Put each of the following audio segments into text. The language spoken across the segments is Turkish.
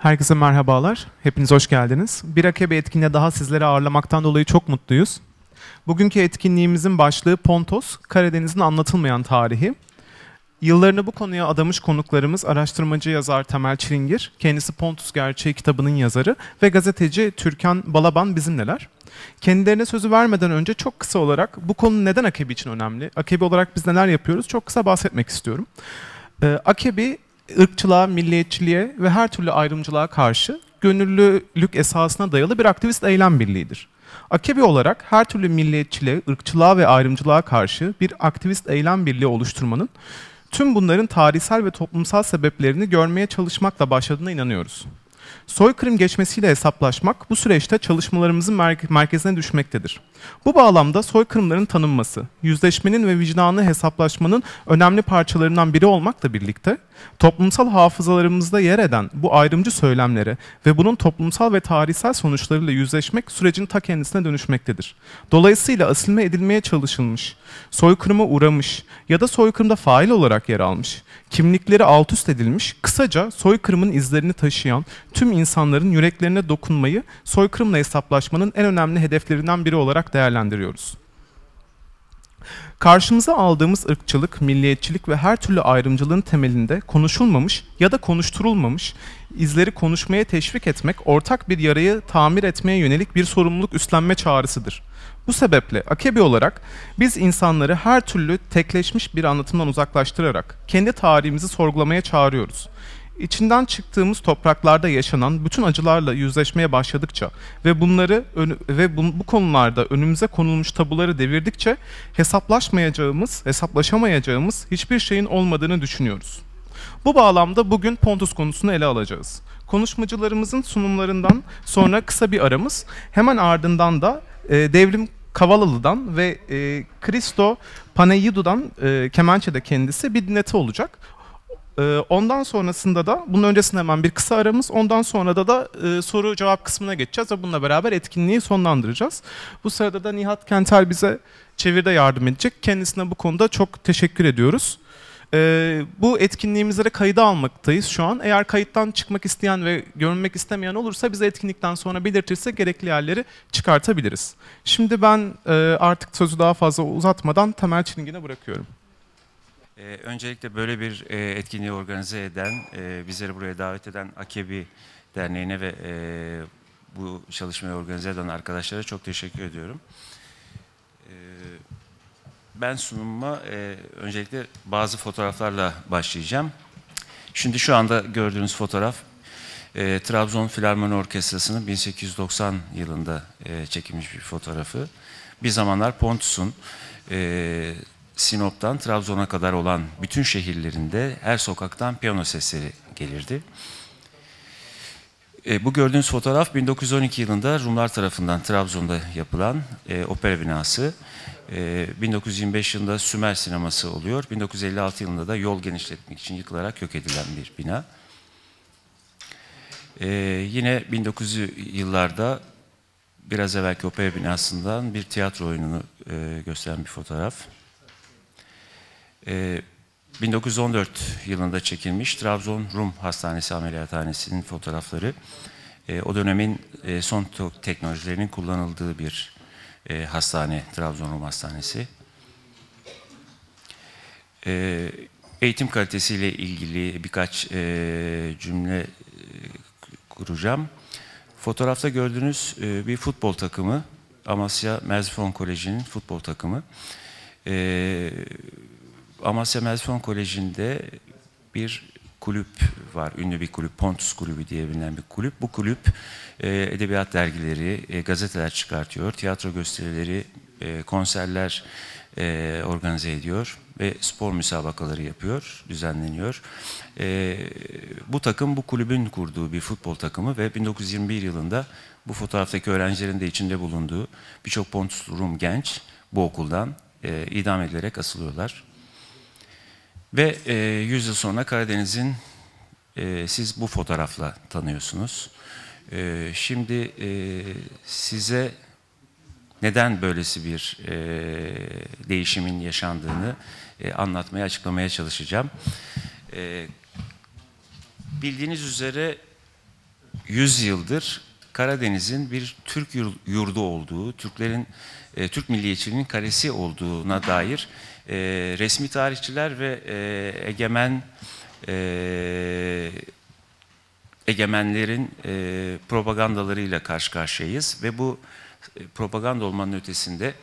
Herkese merhabalar. Hepiniz hoş geldiniz. Bir akebe etkinliğe daha sizleri ağırlamaktan dolayı çok mutluyuz. Bugünkü etkinliğimizin başlığı Pontos, Karadeniz'in anlatılmayan tarihi. Yıllarını bu konuya adamış konuklarımız araştırmacı yazar Temel Çilingir, kendisi Pontus Gerçeği kitabının yazarı ve gazeteci Türkan Balaban bizimleler. Kendilerine sözü vermeden önce çok kısa olarak bu konu neden AKEBI için önemli, AKEBI olarak biz neler yapıyoruz çok kısa bahsetmek istiyorum. Ee, AKEBI ırkçılığa, milliyetçiliğe ve her türlü ayrımcılığa karşı gönüllülük esasına dayalı bir aktivist eylem birliğidir. Akebi olarak her türlü milliyetçiliğe, ırkçılığa ve ayrımcılığa karşı bir aktivist eylem birliği oluşturmanın tüm bunların tarihsel ve toplumsal sebeplerini görmeye çalışmakla başladığına inanıyoruz soykırım geçmesiyle hesaplaşmak bu süreçte çalışmalarımızın merkezine düşmektedir. Bu bağlamda soykırımların tanınması, yüzleşmenin ve vicdanı hesaplaşmanın önemli parçalarından biri olmakla birlikte, toplumsal hafızalarımızda yer eden bu ayrımcı söylemlere ve bunun toplumsal ve tarihsel sonuçlarıyla yüzleşmek sürecin ta kendisine dönüşmektedir. Dolayısıyla asilme edilmeye çalışılmış, soykırıma uğramış ya da soykırımda fail olarak yer almış, kimlikleri alt üst edilmiş, kısaca soykırımın izlerini taşıyan tüm insanların yüreklerine dokunmayı soykırımla hesaplaşmanın en önemli hedeflerinden biri olarak değerlendiriyoruz. Karşımıza aldığımız ırkçılık, milliyetçilik ve her türlü ayrımcılığın temelinde konuşulmamış ya da konuşturulmamış izleri konuşmaya teşvik etmek, ortak bir yarayı tamir etmeye yönelik bir sorumluluk üstlenme çağrısıdır. Bu sebeple akebi olarak biz insanları her türlü tekleşmiş bir anlatımdan uzaklaştırarak kendi tarihimizi sorgulamaya çağırıyoruz içinden çıktığımız topraklarda yaşanan bütün acılarla yüzleşmeye başladıkça ve bunları ve bu, bu konularda önümüze konulmuş tabuları devirdikçe hesaplaşmayacağımız, hesaplaşamayacağımız hiçbir şeyin olmadığını düşünüyoruz. Bu bağlamda bugün Pontus konusunu ele alacağız. Konuşmacılarımızın sunumlarından sonra kısa bir aramız, hemen ardından da e, devrim Kavalalı'dan ve e, Christo Paneyidu'dan e, kemençede kendisi bir dinleti olacak. Ee, ondan sonrasında da, bunun öncesinde hemen bir kısa aramız, ondan sonra da da e, soru cevap kısmına geçeceğiz ve bununla beraber etkinliği sonlandıracağız. Bu sırada da Nihat Kentel bize çeviride yardım edecek. Kendisine bu konuda çok teşekkür ediyoruz. Ee, bu etkinliğimizlere kayıda almaktayız şu an. Eğer kayıttan çıkmak isteyen ve görünmek istemeyen olursa bize etkinlikten sonra belirtirse gerekli yerleri çıkartabiliriz. Şimdi ben e, artık sözü daha fazla uzatmadan Temel Çingin'e bırakıyorum. Ee, öncelikle böyle bir e, etkinliği organize eden, e, bizleri buraya davet eden Akebi Derneği'ne ve e, bu çalışmayı organize eden arkadaşlara çok teşekkür ediyorum. Ee, ben sunumuma e, öncelikle bazı fotoğraflarla başlayacağım. Şimdi şu anda gördüğünüz fotoğraf Trabzon Filarmoni Orkestrası'nın 1890 yılında çekilmiş bir fotoğrafı. Bir zamanlar Pontus'un Sinop'tan Trabzon'a kadar olan bütün şehirlerinde her sokaktan piyano sesleri gelirdi. E, bu gördüğünüz fotoğraf 1912 yılında Rumlar tarafından Trabzon'da yapılan e, opera binası. E, 1925 yılında Sümer sineması oluyor. 1956 yılında da yol genişletmek için yıkılarak yok edilen bir bina. E, yine 1900'lü yıllarda biraz evvelki opera binasından bir tiyatro oyununu e, gösteren bir fotoğraf. 1914 ee, yılında çekilmiş Trabzon Rum Hastanesi ameliyathanesinin fotoğrafları. Ee, o dönemin e, son teknolojilerinin kullanıldığı bir e, hastane, Trabzon Rum Hastanesi. Ee, eğitim kalitesiyle ilgili birkaç e, cümle kuracağım. Fotoğrafta gördüğünüz bir futbol takımı, Amasya Merzifon Koleji'nin futbol takımı. E, Amasya Melson Koleji'nde bir kulüp var. Ünlü bir kulüp, Pontus Kulübü diye bilinen bir kulüp. Bu kulüp e, edebiyat dergileri, e, gazeteler çıkartıyor, tiyatro gösterileri, e, konserler e, organize ediyor ve spor müsabakaları yapıyor, düzenleniyor. E, bu takım bu kulübün kurduğu bir futbol takımı ve 1921 yılında bu fotoğraftaki öğrencilerin de içinde bulunduğu birçok Pontus Rum genç bu okuldan e, idam edilerek asılıyorlar. Ve e, 100 yıl sonra Karadeniz'in e, siz bu fotoğrafla tanıyorsunuz. E, şimdi e, size neden böylesi bir e, değişimin yaşandığını e, anlatmaya, açıklamaya çalışacağım. E, bildiğiniz üzere 100 yıldır Karadeniz'in bir Türk yurdu olduğu, Türklerin e, Türk milliyetçiliğinin karesi olduğuna dair e, resmi tarihçiler ve e, egemen e, egemenlerin e, propagandalarıyla karşı karşıyayız ve bu e, propaganda olmanın ötesinde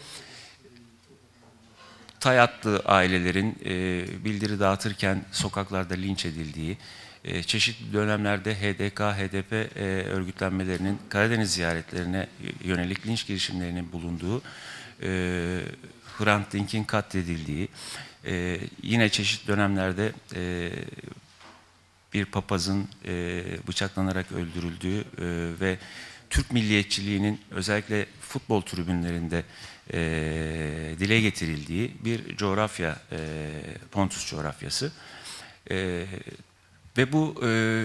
Tayatlı ailelerin e, bildiri dağıtırken sokaklarda linç edildiği, e, çeşitli dönemlerde HDK, HDP e, örgütlenmelerinin Karadeniz ziyaretlerine yönelik linç girişimlerinin bulunduğu e, Hrant Dink'in katledildiği, e, yine çeşitli dönemlerde e, bir papazın e, bıçaklanarak öldürüldüğü e, ve Türk milliyetçiliğinin özellikle futbol tribünlerinde e, dile getirildiği bir coğrafya, e, Pontus coğrafyası. E, ve bu e,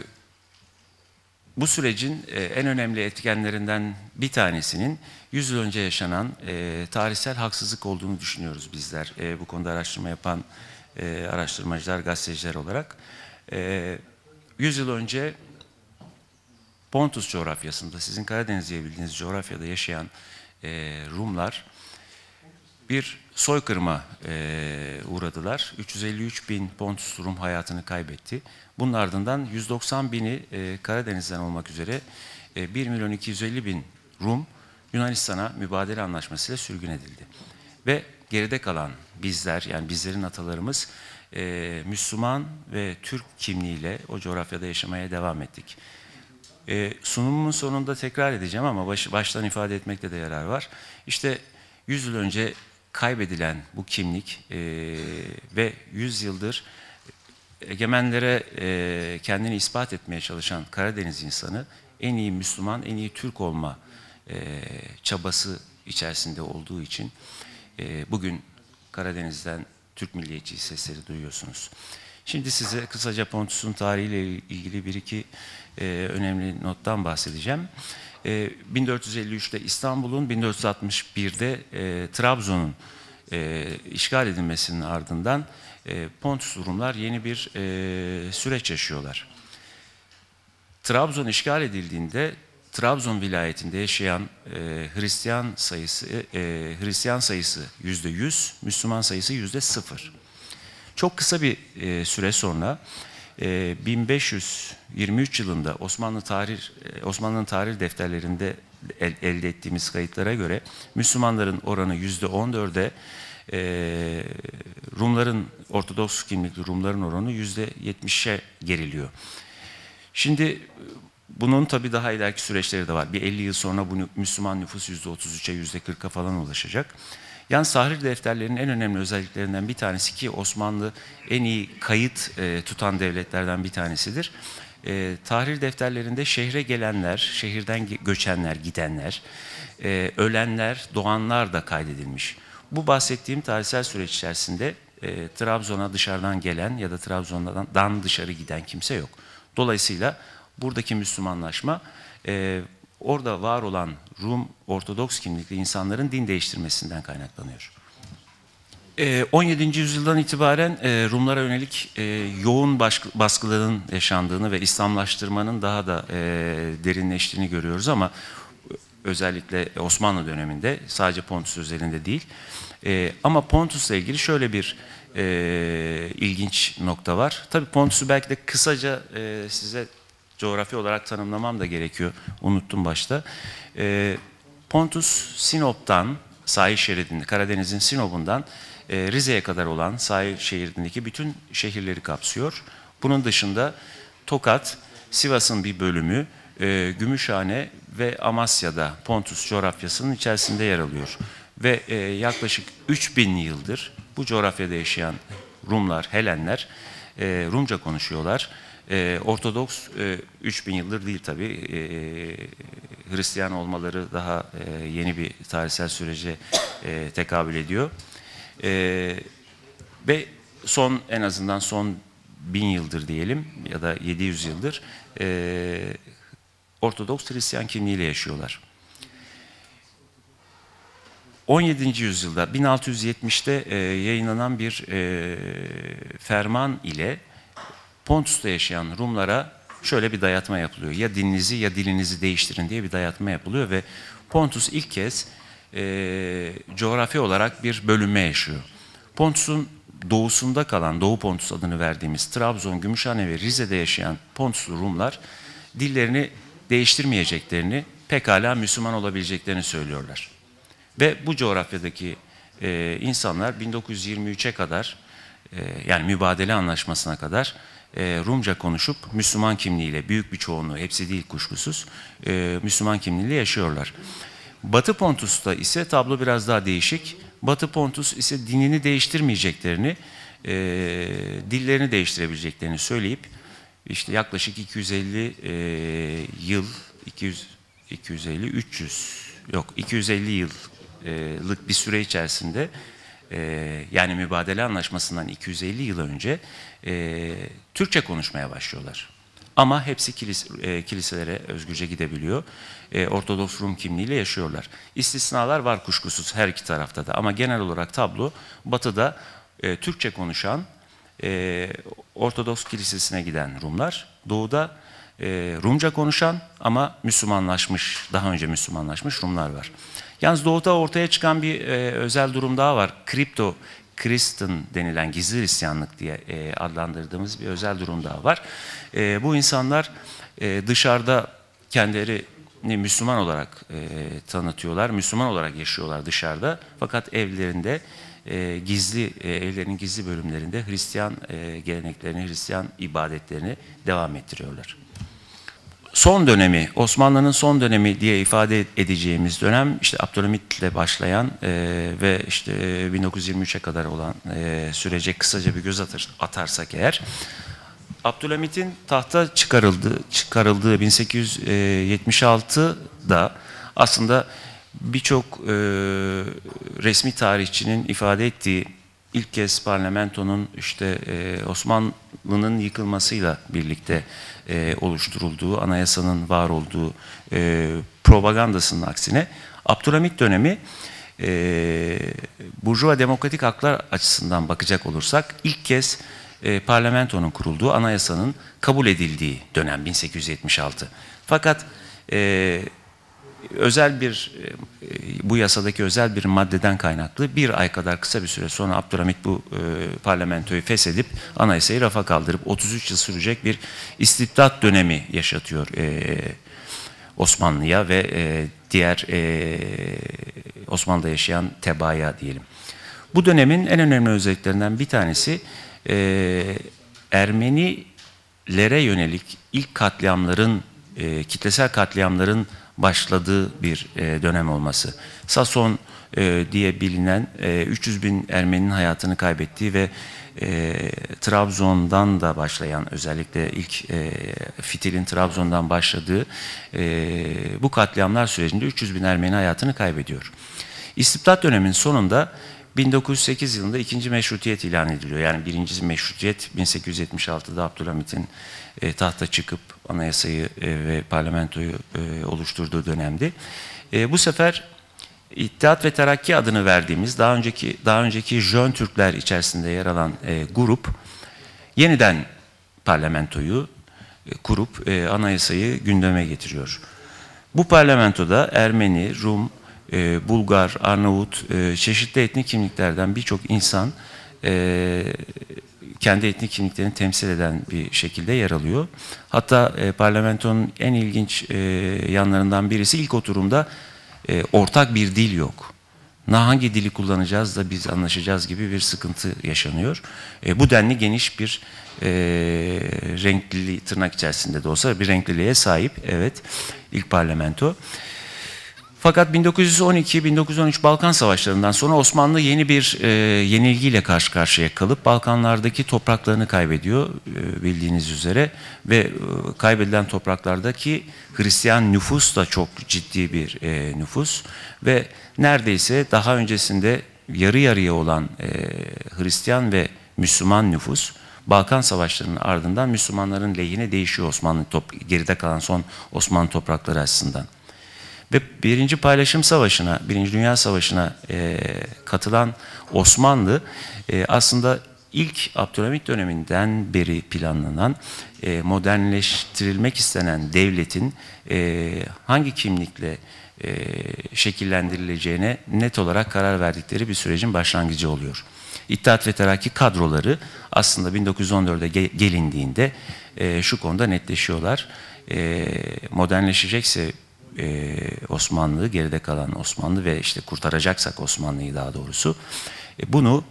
bu sürecin e, en önemli etkenlerinden bir tanesinin 100 yıl önce yaşanan e, tarihsel haksızlık olduğunu düşünüyoruz bizler. E, bu konuda araştırma yapan araştırmacılar, gazeteciler olarak. 100 yıl önce Pontus coğrafyasında, sizin Karadeniz diye bildiğiniz coğrafyada yaşayan Rumlar bir soykırıma e, uğradılar. 353 bin Pontus Rum hayatını kaybetti. Bunun ardından 190 bini e, Karadeniz'den olmak üzere e, 1 milyon 250 bin Rum Yunanistan'a mübadele anlaşmasıyla sürgün edildi. Ve geride kalan bizler yani bizlerin atalarımız e, Müslüman ve Türk kimliğiyle o coğrafyada yaşamaya devam ettik. E, sunumumun sonunda tekrar edeceğim ama baş, baştan ifade etmekte de yarar var. İşte 100 yıl önce kaybedilen bu kimlik e, ve 100 yıldır egemenlere e, kendini ispat etmeye çalışan Karadeniz insanı en iyi Müslüman, en iyi Türk olma e, çabası içerisinde olduğu için e, bugün Karadeniz'den Türk milliyetçi sesleri duyuyorsunuz. Şimdi size kısaca Pontus'un tarihiyle ilgili bir iki e, önemli nottan bahsedeceğim. 1453'te ee, İstanbul'un, 1461'de e, Trabzon'un e, işgal edilmesinin ardından e, Pontus Rumlar yeni bir süreç yaşıyorlar. Trabzon işgal edildiğinde Trabzon vilayetinde yaşayan Hristiyan sayısı Hristiyan sayısı yüzde yüz, Müslüman sayısı yüzde sıfır. Çok kısa bir e, süre sonra 1523 ee, yılında Osmanlı tarih e, Osmanlı'nın tarih defterlerinde el, elde ettiğimiz kayıtlara göre Müslümanların oranı yüzde 14'e e, Rumların Ortodoks kimlikli Rumların oranı yüzde 70'e geriliyor. Şimdi e, bunun tabi daha ileriki süreçleri de var. Bir 50 yıl sonra bunu Müslüman nüfus yüzde %33'e yüzde %40'a falan ulaşacak. Yani sahrir defterlerinin en önemli özelliklerinden bir tanesi ki Osmanlı en iyi kayıt e, tutan devletlerden bir tanesidir. E, tahrir defterlerinde şehre gelenler, şehirden göçenler, gidenler, e, ölenler, doğanlar da kaydedilmiş. Bu bahsettiğim tarihsel süreç içerisinde e, Trabzon'a dışarıdan gelen ya da Trabzon'dan dışarı giden kimse yok. Dolayısıyla buradaki Müslümanlaşma e, orada var olan Rum Ortodoks kimlikli insanların din değiştirmesinden kaynaklanıyor. 17. Ee, yüzyıldan itibaren e, Rumlara yönelik e, yoğun baskıların yaşandığını ve İslamlaştırmanın daha da e, derinleştiğini görüyoruz ama özellikle Osmanlı döneminde sadece Pontus özelinde değil. Ama Pontus'la ilgili şöyle bir ilginç nokta var. Tabii Pontus'u belki de kısaca size coğrafi olarak tanımlamam da gerekiyor. Unuttum başta. E, Pontus Sinop'tan sahil şeridini, Karadeniz'in Sinop'undan e, Rize'ye kadar olan sahil şeridindeki bütün şehirleri kapsıyor. Bunun dışında Tokat, Sivas'ın bir bölümü, e, Gümüşhane ve Amasya'da Pontus coğrafyasının içerisinde yer alıyor. Ve e, yaklaşık 3000 yıldır bu coğrafyada yaşayan Rumlar, Helenler e, Rumca konuşuyorlar ee, Ortodoks e, 3000 yıldır değil tabi. Ee, Hristiyan olmaları daha e, yeni bir tarihsel sürece e, tekabül ediyor. Ee, ve son en azından son 1000 yıldır diyelim ya da 700 yıldır e, Ortodoks Hristiyan kimliğiyle yaşıyorlar. 17. yüzyılda 1670'te e, yayınlanan bir ferman ile Pontus'ta yaşayan Rumlara şöyle bir dayatma yapılıyor. Ya dininizi ya dilinizi değiştirin diye bir dayatma yapılıyor ve Pontus ilk kez e, coğrafi olarak bir bölünme yaşıyor. Pontus'un doğusunda kalan, Doğu Pontus adını verdiğimiz Trabzon, Gümüşhane ve Rize'de yaşayan Pontuslu Rumlar dillerini değiştirmeyeceklerini, pekala Müslüman olabileceklerini söylüyorlar. Ve bu coğrafyadaki e, insanlar 1923'e kadar, e, yani mübadele anlaşmasına kadar e, Rumca konuşup Müslüman kimliğiyle büyük bir çoğunluğu hepsi değil kuşkusuz e, Müslüman kimliğiyle yaşıyorlar. Batı Pontus'ta ise tablo biraz daha değişik. Batı Pontus ise dinini değiştirmeyeceklerini, e, dillerini değiştirebileceklerini söyleyip işte yaklaşık 250 yıl, 200, 250, 300 yok 250 yıllık bir süre içerisinde ee, yani mübadele anlaşmasından 250 yıl önce e, Türkçe konuşmaya başlıyorlar. Ama hepsi kilis, e, kiliselere özgürce gidebiliyor. E, Ortodoks Rum kimliğiyle yaşıyorlar. İstisnalar var kuşkusuz her iki tarafta da. Ama genel olarak tablo batıda e, Türkçe konuşan e, Ortodoks kilisesine giden Rumlar, doğuda e, Rumca konuşan ama Müslümanlaşmış, daha önce Müslümanlaşmış Rumlar var. Yalnız doğuda ortaya çıkan bir e, özel durum daha var. Kripto Kristen denilen gizli Hristiyanlık diye e, adlandırdığımız bir özel durum daha var. E, bu insanlar e, dışarıda kendilerini Müslüman olarak e, tanıtıyorlar, Müslüman olarak yaşıyorlar dışarıda. Fakat evlerinde e, gizli e, evlerinin gizli bölümlerinde Hristiyan e, geleneklerini, Hristiyan ibadetlerini devam ettiriyorlar son dönemi, Osmanlı'nın son dönemi diye ifade edeceğimiz dönem işte Abdülhamit ile başlayan e, ve işte 1923'e kadar olan e, sürece kısaca bir göz atır, atarsak eğer Abdülhamit'in tahta çıkarıldığı, çıkarıldığı 1876'da aslında birçok e, resmi tarihçinin ifade ettiği ilk kez parlamentonun işte e, Osmanlı'nın yıkılmasıyla birlikte e, oluşturulduğu, anayasanın var olduğu e, propagandasının aksine Abdülhamit dönemi e, Burjuva demokratik haklar açısından bakacak olursak ilk kez e, parlamentonun kurulduğu anayasanın kabul edildiği dönem 1876. Fakat e, özel bir e, bu yasadaki özel bir maddeden kaynaklı bir ay kadar kısa bir süre sonra Abdülhamit bu e, parlamentoyu feshedip anayasayı rafa kaldırıp 33 yıl sürecek bir istibdat dönemi yaşatıyor e, Osmanlı'ya ve e, diğer Osmanlı'da yaşayan tebaya diyelim. Bu dönemin en önemli özelliklerinden bir tanesi Ermenilere yönelik ilk katliamların, kitlesel katliamların başladığı bir e, dönem olması. Sason e, diye bilinen e, 300 bin Ermeninin hayatını kaybettiği ve e, Trabzon'dan da başlayan özellikle ilk e, fitilin Trabzon'dan başladığı e, bu katliamlar sürecinde 300 bin Ermeni hayatını kaybediyor. İstibdat dönemin sonunda 1908 yılında ikinci meşrutiyet ilan ediliyor. Yani birinci meşrutiyet 1876'da Abdülhamit'in e, tahta çıkıp anayasayı e, ve parlamentoyu e, oluşturduğu dönemdi. E, bu sefer İttihat ve Terakki adını verdiğimiz daha önceki daha önceki Jön Türkler içerisinde yer alan e, grup yeniden parlamentoyu e, kurup e, anayasayı gündeme getiriyor. Bu parlamentoda Ermeni, Rum, e, Bulgar, Arnavut, e, çeşitli etnik kimliklerden birçok insan e, kendi etnik kimliklerini temsil eden bir şekilde yer alıyor. Hatta parlamentonun en ilginç yanlarından birisi ilk oturumda ortak bir dil yok. Na hangi dili kullanacağız da biz anlaşacağız gibi bir sıkıntı yaşanıyor. E, bu denli geniş bir e, renkliliği tırnak içerisinde de olsa bir renkliliğe sahip evet ilk parlamento. Fakat 1912-1913 Balkan Savaşları'ndan sonra Osmanlı yeni bir e, yenilgiyle karşı karşıya kalıp Balkanlardaki topraklarını kaybediyor e, bildiğiniz üzere ve e, kaybedilen topraklardaki Hristiyan nüfus da çok ciddi bir e, nüfus ve neredeyse daha öncesinde yarı yarıya olan e, Hristiyan ve Müslüman nüfus Balkan Savaşları'nın ardından Müslümanların lehine değişiyor Osmanlı top geride kalan son Osmanlı toprakları açısından. Ve birinci paylaşım savaşına, birinci dünya savaşına e, katılan Osmanlı e, aslında ilk Abdülhamit döneminden beri planlanan e, modernleştirilmek istenen devletin e, hangi kimlikle e, şekillendirileceğine net olarak karar verdikleri bir sürecin başlangıcı oluyor. İttihat ve Terakki kadroları aslında 1914'e gelindiğinde e, şu konuda netleşiyorlar. E, modernleşecekse e, Osmanlı, geride kalan Osmanlı ve işte kurtaracaksak Osmanlı'yı daha doğrusu e, bunu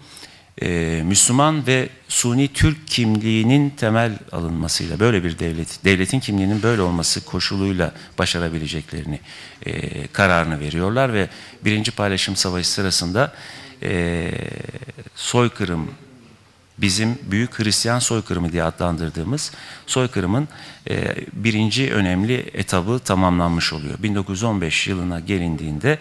e, Müslüman ve Sunni Türk kimliğinin temel alınmasıyla böyle bir devlet, devletin kimliğinin böyle olması koşuluyla başarabileceklerini e, kararını veriyorlar ve birinci paylaşım savaşı sırasında e, soykırım bizim büyük Hristiyan soykırımı diye adlandırdığımız soykırımın e, birinci önemli etabı tamamlanmış oluyor. 1915 yılına gelindiğinde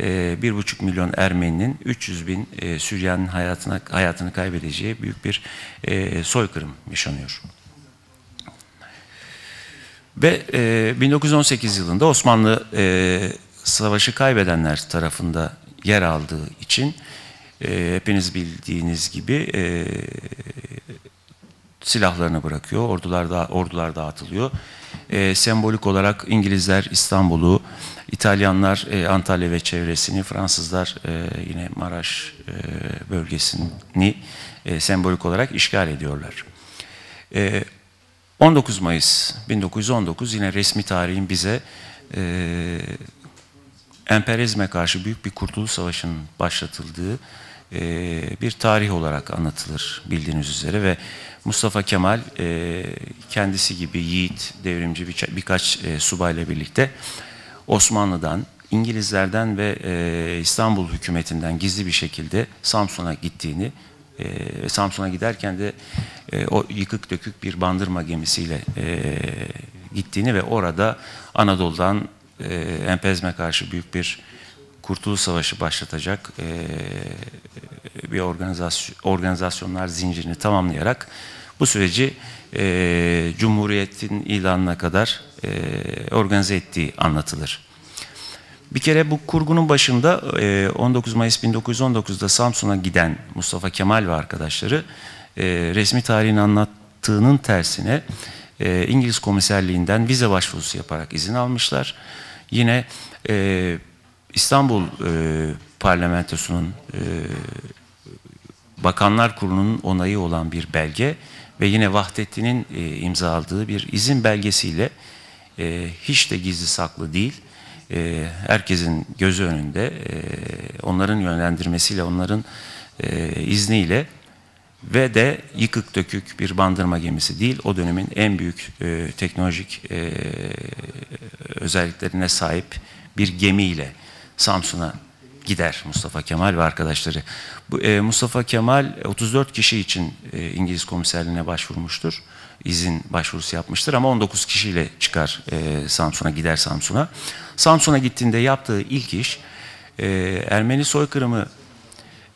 e, bir buçuk milyon Ermeninin 300 bin e, Süryan'ın hayatına, hayatını kaybedeceği büyük bir e, soykırım yaşanıyor. Ve e, 1918 yılında Osmanlı e, savaşı kaybedenler tarafında yer aldığı için e, hepiniz bildiğiniz gibi e, silahlarını bırakıyor. Ordular, da, ordular dağıtılıyor. E, sembolik olarak İngilizler İstanbul'u, İtalyanlar e, Antalya ve çevresini, Fransızlar e, yine Maraş e, bölgesini e, sembolik olarak işgal ediyorlar. E, 19 Mayıs 1919 yine resmi tarihin bize e, emperyalizme karşı büyük bir kurtuluş savaşının başlatıldığı e, bir tarih olarak anlatılır bildiğiniz üzere ve Mustafa Kemal e, kendisi gibi yiğit, devrimci bir, birkaç e, subayla birlikte Osmanlı'dan, İngilizlerden ve e, İstanbul hükümetinden gizli bir şekilde Samsun'a gittiğini e, Samsun'a giderken de e, o yıkık dökük bir bandırma gemisiyle e, gittiğini ve orada Anadolu'dan e, Empezme karşı büyük bir Kurtuluş Savaşı başlatacak e, bir organizasyon, organizasyonlar zincirini tamamlayarak bu süreci e, Cumhuriyet'in ilanına kadar e, organize ettiği anlatılır. Bir kere bu kurgunun başında 19 Mayıs 1919'da Samsun'a giden Mustafa Kemal ve arkadaşları resmi tarihini anlattığının tersine İngiliz komiserliğinden vize başvurusu yaparak izin almışlar. Yine İstanbul e, parlamentosunun e, Bakanlar Kurulu'nun onayı olan bir belge ve yine Vahdettin'in e, imzaladığı bir izin belgesiyle e, hiç de gizli saklı değil. E, herkesin gözü önünde e, onların yönlendirmesiyle, onların e, izniyle ve de yıkık dökük bir bandırma gemisi değil. O dönemin en büyük e, teknolojik e, özelliklerine sahip bir gemiyle Samsun'a gider Mustafa Kemal ve arkadaşları. Bu, e, Mustafa Kemal 34 e, kişi için e, İngiliz komiserliğine başvurmuştur. İzin başvurusu yapmıştır ama 19 kişiyle çıkar e, Samsun'a, gider Samsun'a. Samsun'a gittiğinde yaptığı ilk iş e, Ermeni soykırımı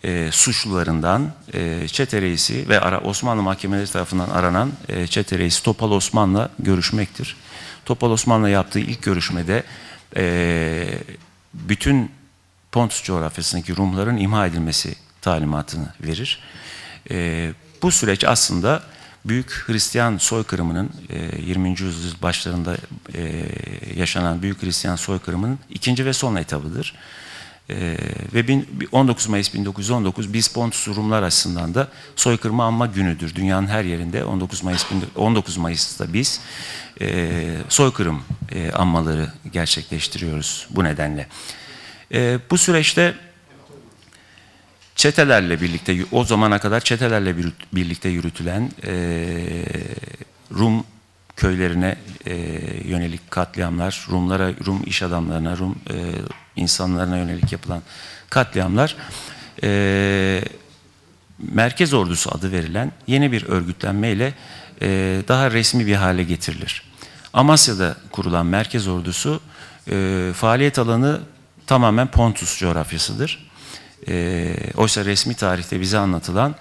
e, suçlularından e, çete reisi ve ara, Osmanlı mahkemeleri tarafından aranan e, çete reisi Topal Osman'la görüşmektir. Topal Osman'la yaptığı ilk görüşmede e, bütün Pontus coğrafyasındaki Rumların imha edilmesi talimatını verir. E, bu süreç aslında büyük Hristiyan soykırımının 20. E, yüzyıl başlarında e, yaşanan büyük Hristiyan soykırımının ikinci ve son etabıdır. Ee, ve bin, 19 Mayıs 1919 biz Pontus Rumlar açısından da soykırımı anma günüdür. Dünyanın her yerinde 19 Mayıs 19 Mayıs'ta biz e, soykırım e, anmaları gerçekleştiriyoruz bu nedenle. E, bu süreçte çetelerle birlikte o zamana kadar çetelerle birlikte yürütülen e, Rum köylerine e, yönelik katliamlar, Rumlara, Rum iş adamlarına, Rum e, insanlarına yönelik yapılan katliamlar e, Merkez Ordusu adı verilen yeni bir örgütlenmeyle e, daha resmi bir hale getirilir. Amasya'da kurulan Merkez Ordusu e, faaliyet alanı tamamen Pontus coğrafyasıdır. E, oysa resmi tarihte bize anlatılan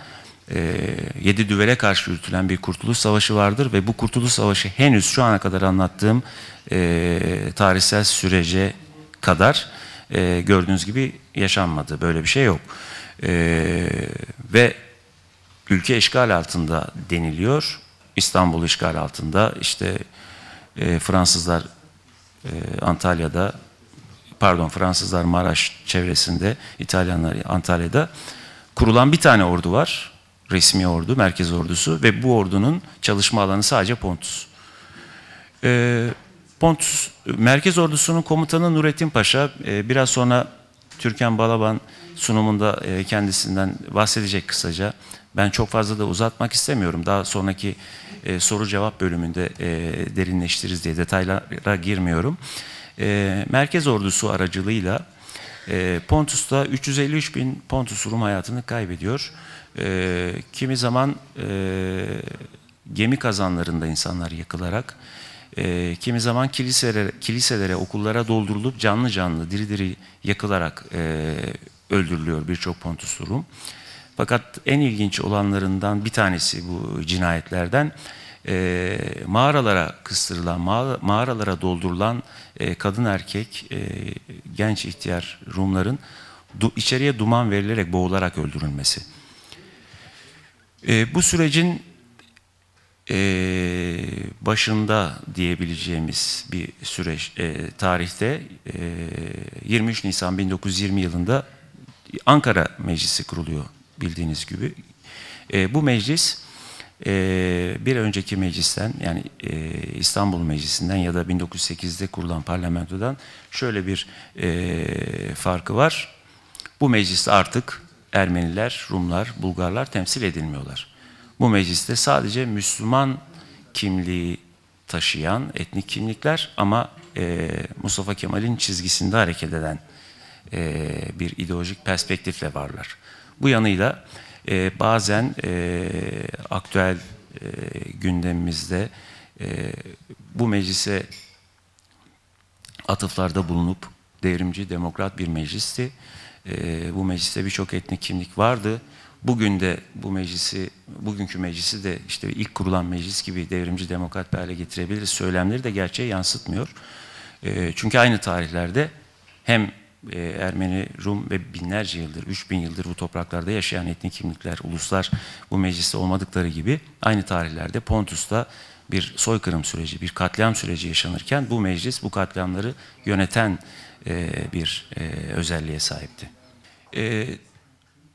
e, yedi düvele karşı yürütülen bir kurtuluş savaşı vardır ve bu kurtuluş savaşı henüz şu ana kadar anlattığım e, tarihsel sürece kadar e, gördüğünüz gibi yaşanmadı. Böyle bir şey yok. E, ve ülke işgal altında deniliyor. İstanbul işgal altında. İşte e, Fransızlar e, Antalya'da pardon Fransızlar Maraş çevresinde, İtalyanlar Antalya'da kurulan bir tane ordu var. Resmi ordu, merkez ordusu ve bu ordunun çalışma alanı sadece Pontus. Ee, Pontus Merkez Ordusu'nun komutanı Nurettin Paşa e, biraz sonra Türkan Balaban sunumunda e, kendisinden bahsedecek kısaca. Ben çok fazla da uzatmak istemiyorum. Daha sonraki e, soru cevap bölümünde e, derinleştiririz diye detaylara girmiyorum. Merkez Ordusu aracılığıyla e, Pontus'ta 353 bin Pontus Rum hayatını kaybediyor. kimi zaman gemi kazanlarında insanlar yakılarak e, kimi zaman kiliselere, kiliselere, okullara doldurulup canlı canlı, diri diri yakılarak e, öldürülüyor birçok Pontus Rum. Fakat en ilginç olanlarından bir tanesi bu cinayetlerden e, mağaralara kıstırılan, mağara, mağaralara doldurulan e, kadın erkek, e, genç ihtiyar Rumların du, içeriye duman verilerek boğularak öldürülmesi. E, bu sürecin e, başında diyebileceğimiz bir süreç e, tarihte e, 23 Nisan 1920 yılında Ankara Meclisi kuruluyor bildiğiniz gibi. E, bu meclis e, bir önceki meclisten yani e, İstanbul Meclisi'nden ya da 1908'de kurulan parlamentodan şöyle bir e, farkı var. Bu mecliste artık Ermeniler, Rumlar, Bulgarlar temsil edilmiyorlar. Bu mecliste sadece Müslüman kimliği taşıyan etnik kimlikler ama e, Mustafa Kemal'in çizgisinde hareket eden e, bir ideolojik perspektifle varlar. Bu yanıyla e, bazen e, aktüel e, gündemimizde e, bu meclise atıflarda bulunup devrimci demokrat bir meclisti. E, bu mecliste birçok etnik kimlik vardı. Bugün de bu meclisi, bugünkü meclisi de işte ilk kurulan meclis gibi devrimci demokrat bir hale getirebiliriz. Söylemleri de gerçeği yansıtmıyor. E, çünkü aynı tarihlerde hem e, Ermeni, Rum ve binlerce yıldır, 3000 yıldır bu topraklarda yaşayan etnik kimlikler, uluslar bu mecliste olmadıkları gibi aynı tarihlerde Pontus'ta bir soykırım süreci, bir katliam süreci yaşanırken bu meclis bu katliamları yöneten e, bir e, özelliğe sahipti. E,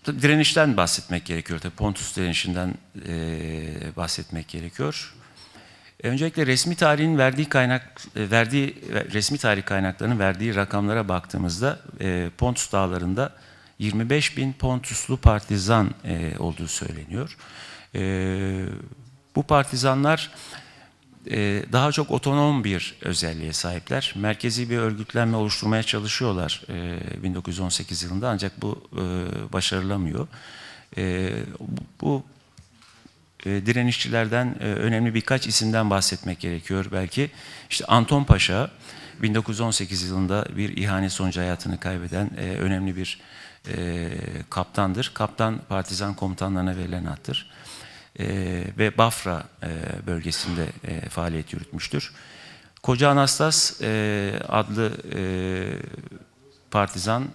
direnişten bahsetmek gerekiyor. Tabii Pontus direnişinden e, bahsetmek gerekiyor. E, öncelikle resmi tarihin verdiği kaynak e, verdiği e, resmi tarih kaynaklarının verdiği rakamlara baktığımızda e, Pontus Dağları'nda 25 bin Pontuslu partizan e, olduğu söyleniyor. E, bu partizanlar e, daha çok otonom bir özelliğe sahipler. Merkezi bir örgütlenme oluşturmaya çalışıyorlar 1918 e, yılında ancak bu e, başarılamıyor. Bu direnişçilerden önemli birkaç isimden bahsetmek gerekiyor belki. İşte Anton Paşa 1918 yılında bir ihanet sonucu hayatını kaybeden önemli bir kaptandır. Kaptan partizan komutanlarına verilen attır ve Bafra bölgesinde faaliyet yürütmüştür. Koca Anastas adlı partizan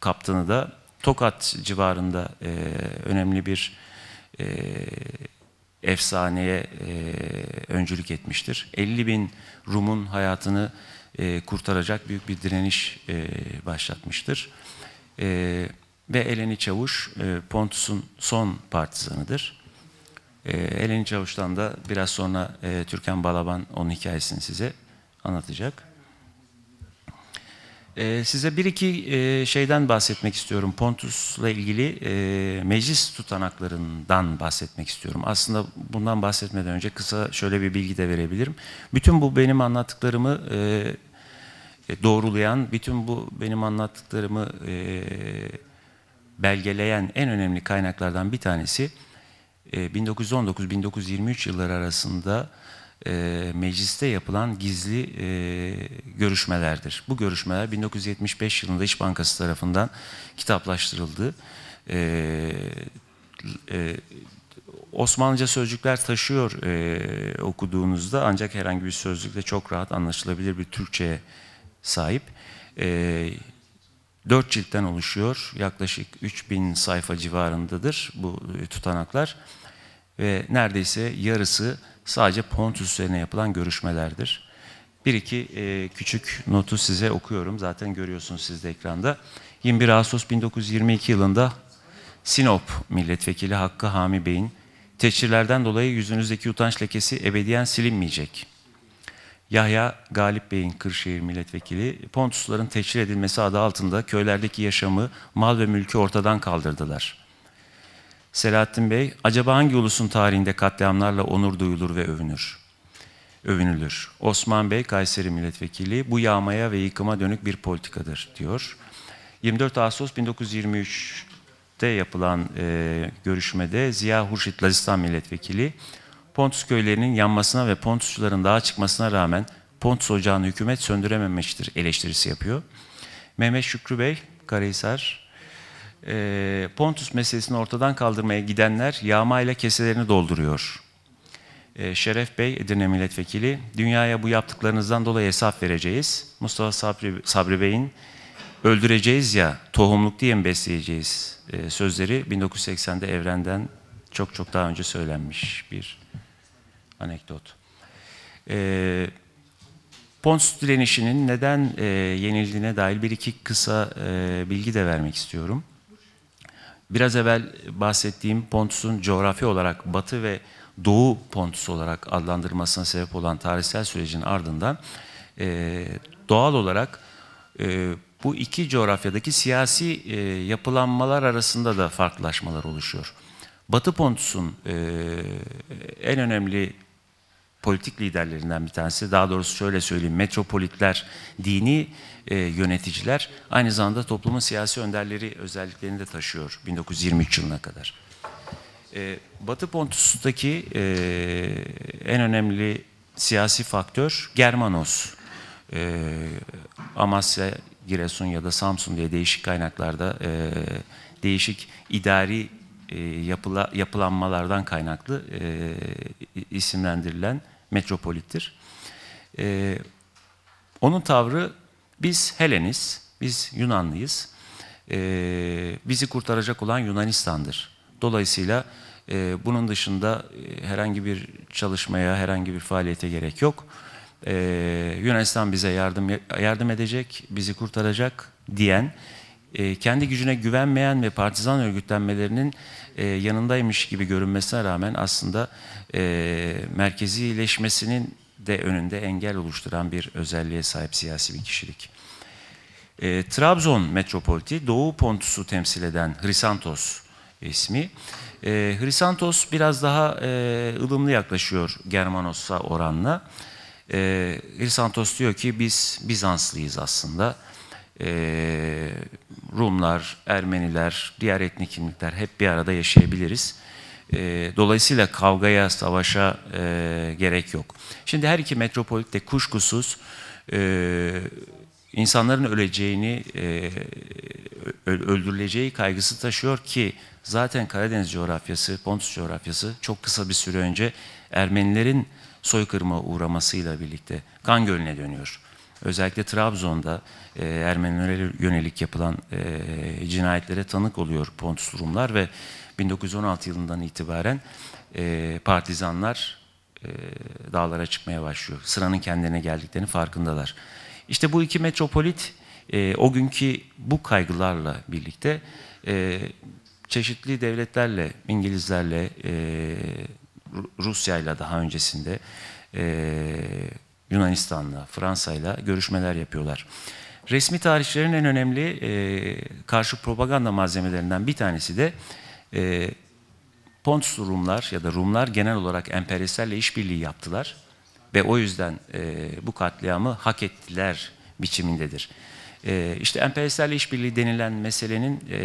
kaptanı da Tokat civarında önemli bir efsaneye öncülük etmiştir. 50 bin Rum'un hayatını kurtaracak büyük bir direniş başlatmıştır. Ve Eleni Çavuş Pontus'un son partizanıdır. E, ee, Elin Çavuş'tan da biraz sonra e, Türkan Balaban onun hikayesini size anlatacak. E, size bir iki e, şeyden bahsetmek istiyorum. Pontus'la ilgili e, meclis tutanaklarından bahsetmek istiyorum. Aslında bundan bahsetmeden önce kısa şöyle bir bilgi de verebilirim. Bütün bu benim anlattıklarımı e, e doğrulayan, bütün bu benim anlattıklarımı e, belgeleyen en önemli kaynaklardan bir tanesi... 1919-1923 ee, yılları arasında e, mecliste yapılan gizli e, görüşmelerdir. Bu görüşmeler 1975 yılında İş Bankası tarafından kitaplaştırıldı. E, e, Osmanlıca sözcükler taşıyor e, okuduğunuzda ancak herhangi bir sözlükle çok rahat anlaşılabilir bir Türkçe'ye sahip. E, Dört ciltten oluşuyor. Yaklaşık 3000 sayfa civarındadır bu e, tutanaklar. Ve neredeyse yarısı sadece Pontus üzerine yapılan görüşmelerdir. Bir iki e, küçük notu size okuyorum. Zaten görüyorsunuz siz de ekranda. 21 Ağustos 1922 yılında Sinop Milletvekili Hakkı Hami Bey'in teşhirlerden dolayı yüzünüzdeki utanç lekesi ebediyen silinmeyecek Yahya Galip Bey'in Kırşehir milletvekili Pontusların teşhir edilmesi adı altında köylerdeki yaşamı, mal ve mülkü ortadan kaldırdılar. Selahattin Bey, acaba hangi ulusun tarihinde katliamlarla onur duyulur ve övünür? Övünülür. Osman Bey, Kayseri milletvekili, bu yağmaya ve yıkıma dönük bir politikadır, diyor. 24 Ağustos 1923'te yapılan e, görüşmede Ziya Hurşit Lazistan milletvekili, Pontus köylerinin yanmasına ve Pontusçuların dağa çıkmasına rağmen Pontus ocağını hükümet söndürememiştir eleştirisi yapıyor. Mehmet Şükrü Bey, Karahisar, e, Pontus meselesini ortadan kaldırmaya gidenler yağmayla keselerini dolduruyor. E, Şeref Bey, Edirne Milletvekili, dünyaya bu yaptıklarınızdan dolayı hesap vereceğiz. Mustafa Sabri, Sabri Bey'in öldüreceğiz ya, tohumluk diye mi besleyeceğiz e, sözleri 1980'de evrenden çok çok daha önce söylenmiş bir anekdot. E, Pons direnişinin neden e, yenildiğine dair bir iki kısa e, bilgi de vermek istiyorum. Biraz evvel bahsettiğim Pontus'un coğrafi olarak batı ve doğu Pontus olarak adlandırmasına sebep olan tarihsel sürecin ardından e, doğal olarak e, bu iki coğrafyadaki siyasi e, yapılanmalar arasında da farklılaşmalar oluşuyor. Batı Pontus'un e, en önemli politik liderlerinden bir tanesi. Daha doğrusu şöyle söyleyeyim, metropolitler, dini e, yöneticiler aynı zamanda toplumun siyasi önderleri özelliklerini de taşıyor 1923 yılına kadar. E, Batı Pontus'taki e, en önemli siyasi faktör Germanos. E, Amasya, Giresun ya da Samsun diye değişik kaynaklarda e, değişik idari e, yapıla, yapılanmalardan kaynaklı e, isimlendirilen metropolittir. E, onun tavrı biz Heleniz, biz Yunanlıyız. E, bizi kurtaracak olan Yunanistan'dır. Dolayısıyla e, bunun dışında e, herhangi bir çalışmaya, herhangi bir faaliyete gerek yok. E, Yunanistan bize yardım yardım edecek, bizi kurtaracak diyen, e, kendi gücüne güvenmeyen ve partizan örgütlenmelerinin e, yanındaymış gibi görünmesine rağmen aslında e, merkezileşmesinin de önünde engel oluşturan bir özelliğe sahip siyasi bir kişilik. E, Trabzon metropoliti Doğu Pontus'u temsil eden Hrisantos ismi. E, Hrisantos biraz daha e, ılımlı yaklaşıyor Germanos'a oranla. E, Hrisantos diyor ki biz Bizanslıyız aslında e, Rumlar, Ermeniler, diğer etnik kimlikler hep bir arada yaşayabiliriz. E, dolayısıyla kavgaya, savaşa e, gerek yok. Şimdi her iki metropolde kuşkusuz e, insanların öleceğini, e, öldürüleceği kaygısı taşıyor ki zaten Karadeniz coğrafyası, Pontus coğrafyası çok kısa bir süre önce Ermenilerin soykırıma uğramasıyla birlikte kan gölüne dönüyor özellikle Trabzon'da e, Ermenilere yönelik yapılan e, cinayetlere tanık oluyor Pontus Rumlar ve 1916 yılından itibaren e, partizanlar e, dağlara çıkmaya başlıyor. Sıranın kendilerine geldiklerini farkındalar. İşte bu iki metropolit e, o günkü bu kaygılarla birlikte e, çeşitli devletlerle, İngilizlerle, e, Rusya'yla daha öncesinde e, Yunanistan'la, Fransa'yla görüşmeler yapıyorlar. Resmi tarihçilerin en önemli e, karşı propaganda malzemelerinden bir tanesi de e, Pontus Rumlar ya da Rumlar genel olarak emperyalistalle işbirliği yaptılar ve o yüzden e, bu katliamı hak ettiler biçimindedir. E, işte emperyal işbirliği denilen meselenin e,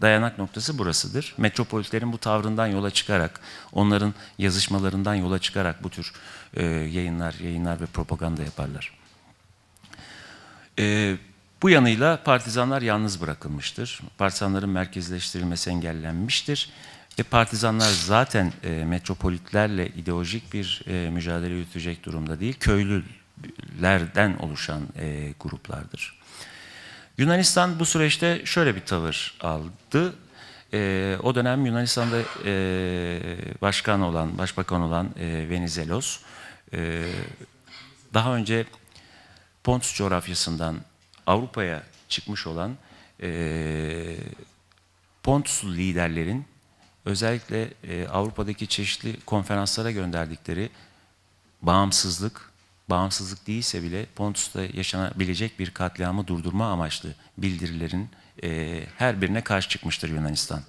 dayanak noktası burasıdır. Metropolitlerin bu tavrından yola çıkarak, onların yazışmalarından yola çıkarak bu tür e, yayınlar, yayınlar ve propaganda yaparlar. E, bu yanıyla partizanlar yalnız bırakılmıştır. Partizanların merkezleştirilmesi engellenmiştir. Ve partizanlar zaten e, metropolitlerle ideolojik bir e, mücadele yürütecek durumda değil. Köylü lerden oluşan e, gruplardır. Yunanistan bu süreçte şöyle bir tavır aldı. E, o dönem Yunanistan'da e, başkan olan, başbakan olan e, Venizelos, e, daha önce Pontus coğrafyasından Avrupa'ya çıkmış olan e, Pontuslu liderlerin özellikle e, Avrupa'daki çeşitli konferanslara gönderdikleri bağımsızlık, bağımsızlık değilse bile Pontus'ta yaşanabilecek bir katliamı durdurma amaçlı bildirilerin e, her birine karşı çıkmıştır Yunanistan.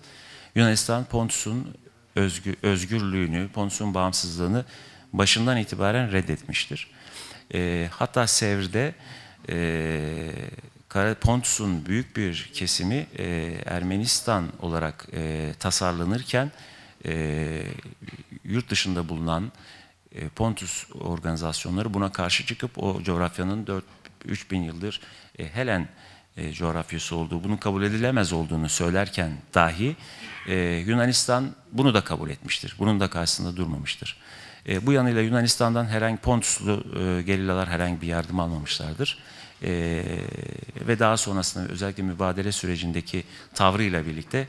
Yunanistan Pontus'un özgü, özgürlüğünü, Pontus'un bağımsızlığını başından itibaren reddetmiştir. E, hatta Sevr'de e, Pontus'un büyük bir kesimi e, Ermenistan olarak e, tasarlanırken e, yurt dışında bulunan e, Pontus organizasyonları buna karşı çıkıp o coğrafyanın 4 3000 yıldır e, Helen e, coğrafyası olduğu, bunun kabul edilemez olduğunu söylerken dahi Yunanistan bunu da kabul etmiştir. Bunun da karşısında durmamıştır. bu yanıyla Yunanistan'dan herhangi Pontuslu e, gerillalar herhangi bir yardım almamışlardır. ve daha sonrasında özellikle mübadele sürecindeki tavrıyla birlikte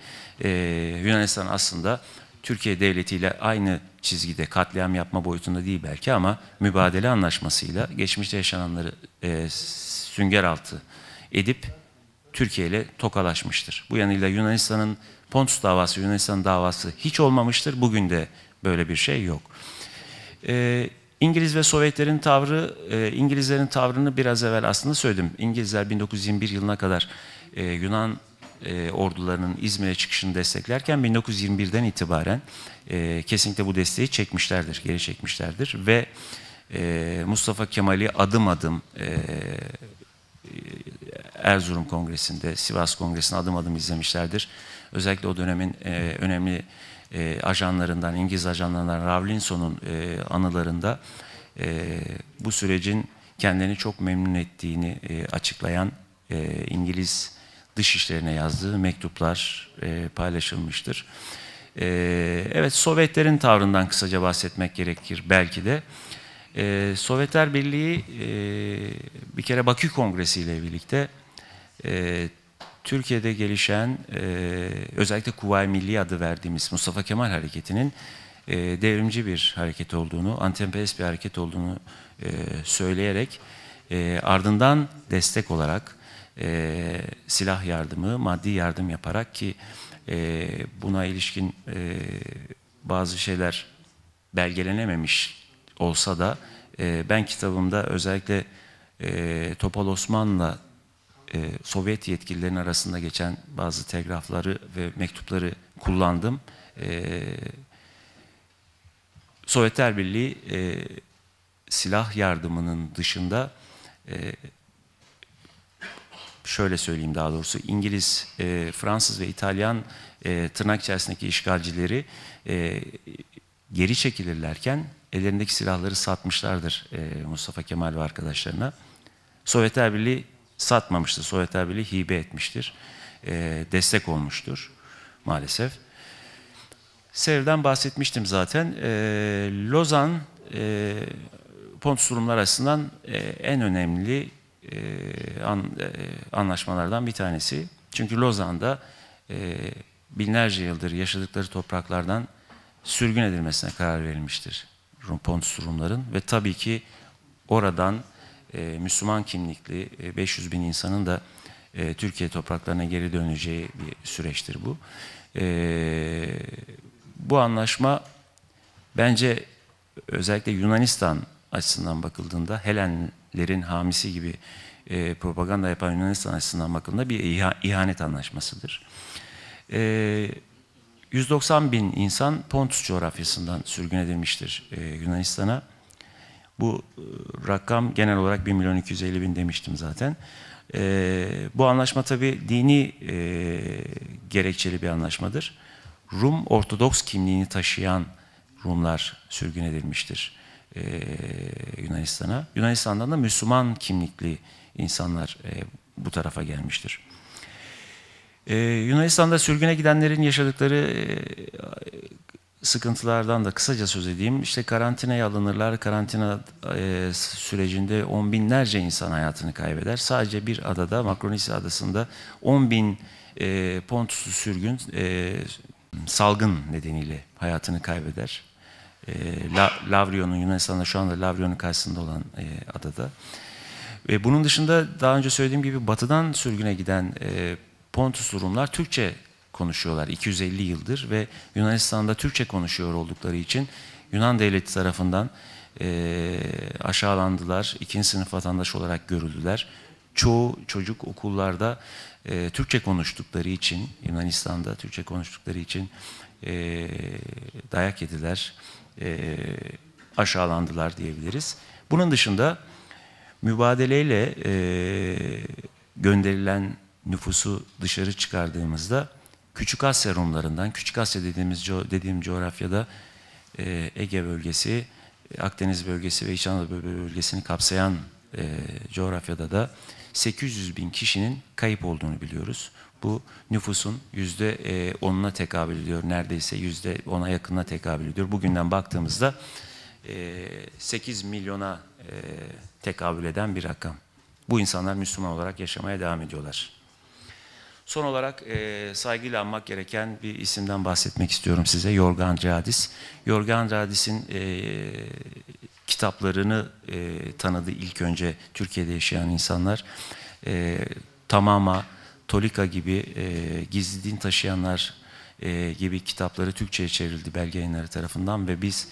Yunanistan aslında Türkiye Devleti ile aynı çizgide katliam yapma boyutunda değil belki ama mübadele anlaşmasıyla geçmişte yaşananları e, sünger altı edip Türkiye ile tokalaşmıştır. Bu yanıyla Yunanistan'ın Pontus davası, Yunanistan davası hiç olmamıştır. Bugün de böyle bir şey yok. E, İngiliz ve Sovyetlerin tavrı, e, İngilizlerin tavrını biraz evvel aslında söyledim. İngilizler 1921 yılına kadar e, Yunan e, ordularının İzmir'e çıkışını desteklerken 1921'den itibaren e, kesinlikle bu desteği çekmişlerdir, geri çekmişlerdir ve e, Mustafa Kemal'i adım adım e, e Erzurum Kongresi'nde, Sivas Kongresi'nde adım adım izlemişlerdir. Özellikle o dönemin e, önemli e, ajanlarından, İngiliz ajanlarından Ravlinson'un e, anılarında e, bu sürecin kendini çok memnun ettiğini e, açıklayan e, İngiliz Dışişlerine yazdığı mektuplar e, paylaşılmıştır. E, evet Sovyetlerin tavrından kısaca bahsetmek gerekir belki de. E, Sovyetler Birliği e, bir kere Bakü Kongresi ile birlikte e, Türkiye'de gelişen e, özellikle Kuvayi Milli adı verdiğimiz Mustafa Kemal Hareketi'nin e, devrimci bir hareket olduğunu, antemperest bir hareket olduğunu e, söyleyerek e, ardından destek olarak e, silah yardımı, maddi yardım yaparak ki e, buna ilişkin e, bazı şeyler belgelenememiş olsa da e, ben kitabımda özellikle e, Topal Osman'la e, Sovyet yetkililerin arasında geçen bazı telgrafları ve mektupları kullandım. E, Sovyetler Birliği e, silah yardımının dışında e, şöyle söyleyeyim daha doğrusu İngiliz, e, Fransız ve İtalyan e, tırnak içerisindeki işgalcileri e, geri çekilirlerken ellerindeki silahları satmışlardır e, Mustafa Kemal ve arkadaşlarına. Sovyetler Birliği satmamıştır. Sovyetler Birliği hibe etmiştir. E, destek olmuştur maalesef. Sevr'den bahsetmiştim zaten. E, Lozan e, Pontus durumlar açısından e, en önemli e, an, e, anlaşmalardan bir tanesi. Çünkü Lozan'da e, binlerce yıldır yaşadıkları topraklardan sürgün edilmesine karar verilmiştir Rum Pontus Rumların ve tabii ki oradan e, Müslüman kimlikli e, 500 bin insanın da e, Türkiye topraklarına geri döneceği bir süreçtir bu. E, bu anlaşma bence özellikle Yunanistan açısından bakıldığında Helen lerin hamisi gibi e, propaganda yapan Yunanistan açısından bakıldığında bir ihanet anlaşmasıdır. E, 190 bin insan Pontus coğrafyasından sürgün edilmiştir e, Yunanistan'a. Bu e, rakam genel olarak 1 milyon 250 bin demiştim zaten. E, bu anlaşma tabi dini e, gerekçeli bir anlaşmadır. Rum Ortodoks kimliğini taşıyan Rumlar sürgün edilmiştir e, Yunanistan'a. Yunanistan'dan da Müslüman kimlikli insanlar e, bu tarafa gelmiştir. E, Yunanistan'da sürgüne gidenlerin yaşadıkları e, sıkıntılardan da kısaca söz edeyim. İşte karantinaya alınırlar. Karantina e, sürecinde on binlerce insan hayatını kaybeder. Sadece bir adada, Makronisi adasında 10 bin e, Pontuslu sürgün e, salgın nedeniyle hayatını kaybeder. E, La, Lavrio'nun Yunanistan'da şu anda Lavrio'nun karşısında olan e, adada. ve bunun dışında daha önce söylediğim gibi batıdan sürgüne giden e, Pontus Rumlar Türkçe konuşuyorlar 250 yıldır ve Yunanistan'da Türkçe konuşuyor oldukları için Yunan devleti tarafından e, aşağılandılar, ikinci sınıf vatandaş olarak görüldüler. Çoğu çocuk okullarda e, Türkçe konuştukları için, Yunanistan'da Türkçe konuştukları için e, dayak yediler e, aşağılandılar diyebiliriz. Bunun dışında mübadeleyle e, gönderilen nüfusu dışarı çıkardığımızda Küçük Asya Rumlarından, Küçük Asya dediğimiz dediğim coğrafyada e, Ege bölgesi, Akdeniz bölgesi ve İç Anadolu bölgesini kapsayan e, coğrafyada da 800 bin kişinin kayıp olduğunu biliyoruz bu nüfusun yüzde e, onuna tekabül ediyor. Neredeyse yüzde ona yakınına tekabül ediyor. Bugünden baktığımızda 8 e, milyona e, tekabül eden bir rakam. Bu insanlar Müslüman olarak yaşamaya devam ediyorlar. Son olarak e, saygıyla anmak gereken bir isimden bahsetmek istiyorum size. Yorgan Radis. Yorgan Radis'in e, kitaplarını e, tanıdı ilk önce Türkiye'de yaşayan insanlar. E, tamama, Tolika gibi e, Gizli Din Taşıyanlar e, gibi kitapları Türkçe'ye çevrildi belge yayınları tarafından ve biz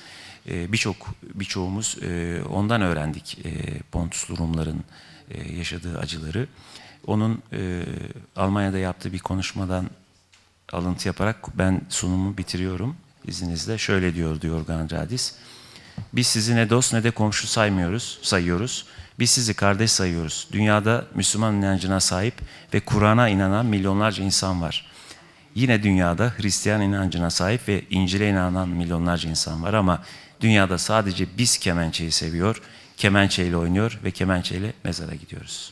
e, birçok birçoğumuz e, ondan öğrendik e, Pontuslu Rumların e, yaşadığı acıları. Onun e, Almanya'da yaptığı bir konuşmadan alıntı yaparak ben sunumu bitiriyorum izninizle. Şöyle diyor diyor Ganradis. Biz sizi ne dost ne de komşu saymıyoruz, sayıyoruz. Biz sizi kardeş sayıyoruz. Dünyada Müslüman inancına sahip ve Kur'an'a inanan milyonlarca insan var. Yine dünyada Hristiyan inancına sahip ve İncil'e inanan milyonlarca insan var ama dünyada sadece biz kemençeyi seviyor, kemençeyle oynuyor ve kemençeyle mezara gidiyoruz.